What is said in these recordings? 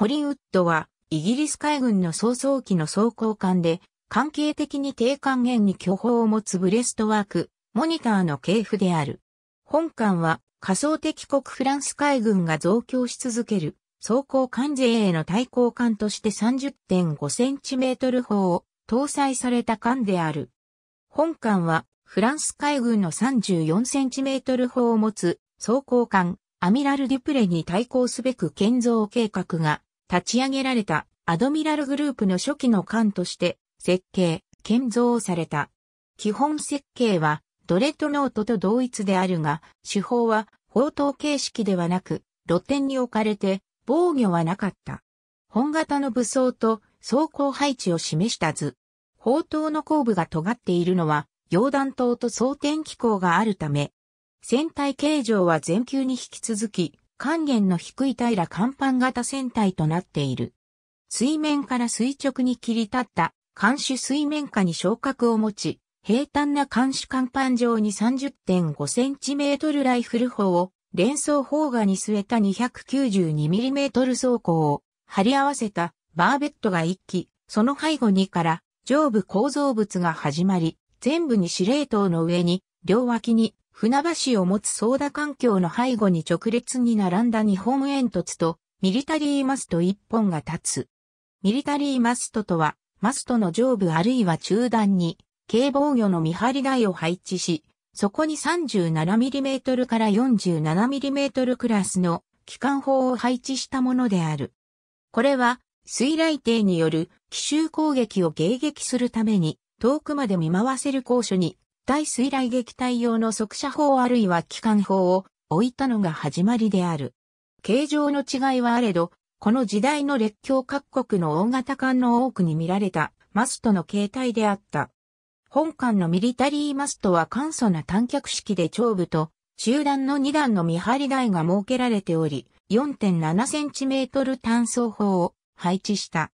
コリンウッドは、イギリス海軍の早々期の装甲艦で、関係的に低還元に巨砲を持つブレストワーク、モニターの系譜である。本艦は、仮想敵国フランス海軍が増強し続ける、装甲艦勢への対抗艦として 30.5cm 砲を搭載された艦である。本艦は、フランス海軍の 34cm 砲を持つ装甲艦、アミラル・デュプレに対抗すべく建造計画が立ち上げられたアドミラルグループの初期の艦として設計、建造された。基本設計はドレッドノートと同一であるが、手法は砲塔形式ではなく、露天に置かれて防御はなかった。本型の武装と装甲配置を示した図。砲塔の後部が尖っているのは、溶弾塔と装填機構があるため、船体形状は前級に引き続き、還元の低い平ら甲板型船体となっている。水面から垂直に切り立った監視水面下に昇格を持ち、平坦な監視甲板上に 30.5cm ライフル砲を連装砲画に据えた 292mm 装甲を張り合わせたバーベットが1機、その背後にから上部構造物が始まり、全部に司令塔の上に両脇に船橋を持つ操ー環境の背後に直列に並んだ日本煙突とミリタリーマスト一本が立つ。ミリタリーマストとは、マストの上部あるいは中段に、軽防御の見張り台を配置し、そこに 37mm から 47mm クラスの機関砲を配置したものである。これは、水雷艇による奇襲攻撃を迎撃するために、遠くまで見回せる高所に大水雷撃退用の速射砲あるいは機関砲を置いたのが始まりである。形状の違いはあれど、この時代の列強各国の大型艦の多くに見られたマストの形態であった。本艦のミリタリーマストは簡素な短脚式で長部と中段の2段の見張り台が設けられており、4.7センチメートル単装砲を配置した。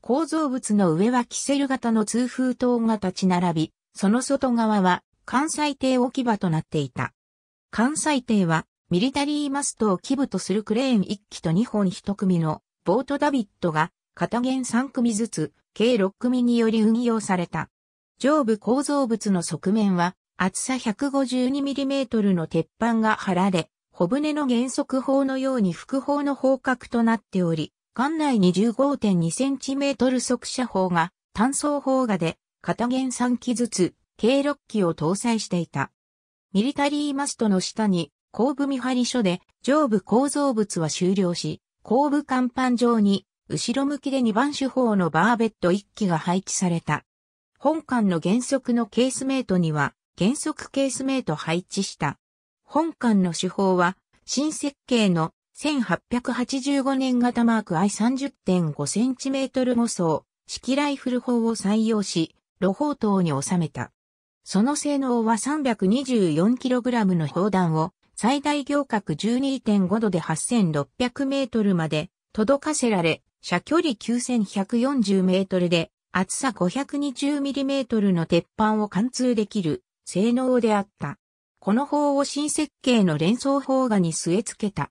構造物の上はキセル型の通風塔が立ち並び、その外側は関西艇置き場となっていた。関西艇はミリタリーマストを基部とするクレーン1機と2本1組のボートダビットが片弦3組ずつ計6組により運用された。上部構造物の側面は厚さ 152mm の鉄板が張られ、小舟の原則砲のように副砲の方角となっており、艦内に 15.2cm 速射砲が単装砲がで片弦3機ずつ、計6機を搭載していた。ミリタリーマストの下に、後部見張り所で上部構造物は終了し、後部甲板上に後ろ向きで2番手法のバーベット1機が配置された。本艦の原則のケースメイトには原則ケースメイト配置した。本艦の手法は新設計の1885年型マーク I30.5cm 5層、式ライフル砲を採用し、露宝塔に収めた。その性能は 324kg の砲弾を最大行角12.5度で 8600m まで届かせられ、射距離 9140m で厚さ 520mm の鉄板を貫通できる性能であった。この砲を新設計の連想砲画に据え付けた。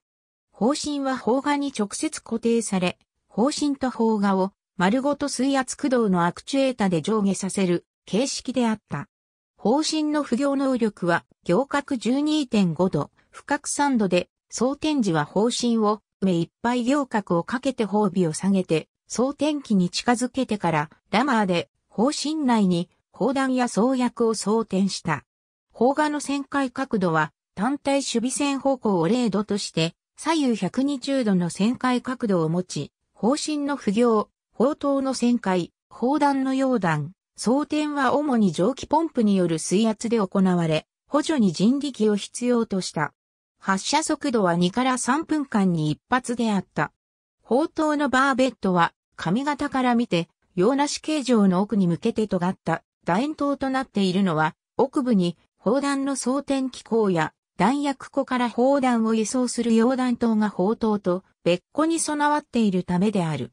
砲身は砲画に直接固定され、砲身と砲画を丸ごと水圧駆動のアクチュエータで上下させる形式であった。方針の不行能力は行角12.5度、不角3度で、装填時は方針を目いっぱい行角をかけて褒美を下げて、装填機に近づけてから、ラマーで方針内に砲弾や装薬を装填した。砲画の旋回角度は単体守備線方向を0度として、左右120度の旋回角度を持ち、方針の不行、砲塔の旋回、砲弾の溶弾、装填は主に蒸気ポンプによる水圧で行われ、補助に人力を必要とした。発射速度は2から3分間に一発であった。砲塔のバーベットは、髪型から見て、洋梨形状の奥に向けて尖った楕円塔となっているのは、奥部に砲弾の装填機構や弾薬庫から砲弾を輸送する溶弾塔が砲塔と別個に備わっているためである。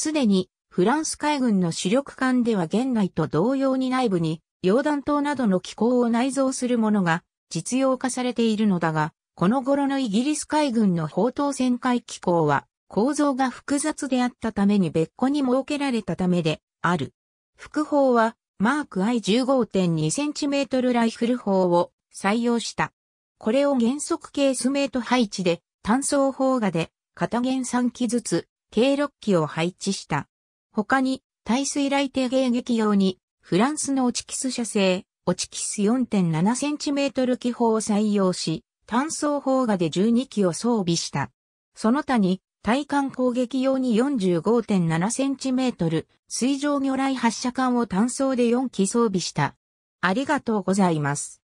すでにフランス海軍の主力艦では現代と同様に内部に溶断灯などの機構を内蔵するものが実用化されているのだが、この頃のイギリス海軍の砲塔旋回機構は構造が複雑であったために別個に設けられたためである。副砲はマーク I15.2cm ライフル砲を採用した。これを原則ケースメイト配置で単装砲画で片弦3機ずつ計6機を配置した。他に、耐水雷艇迎撃用に、フランスのオチキス社製、オチキス 4.7cm 気砲を採用し、単装砲画で12機を装備した。その他に、対艦攻撃用に 45.7cm 水上魚雷発射管を単装で4機装備した。ありがとうございます。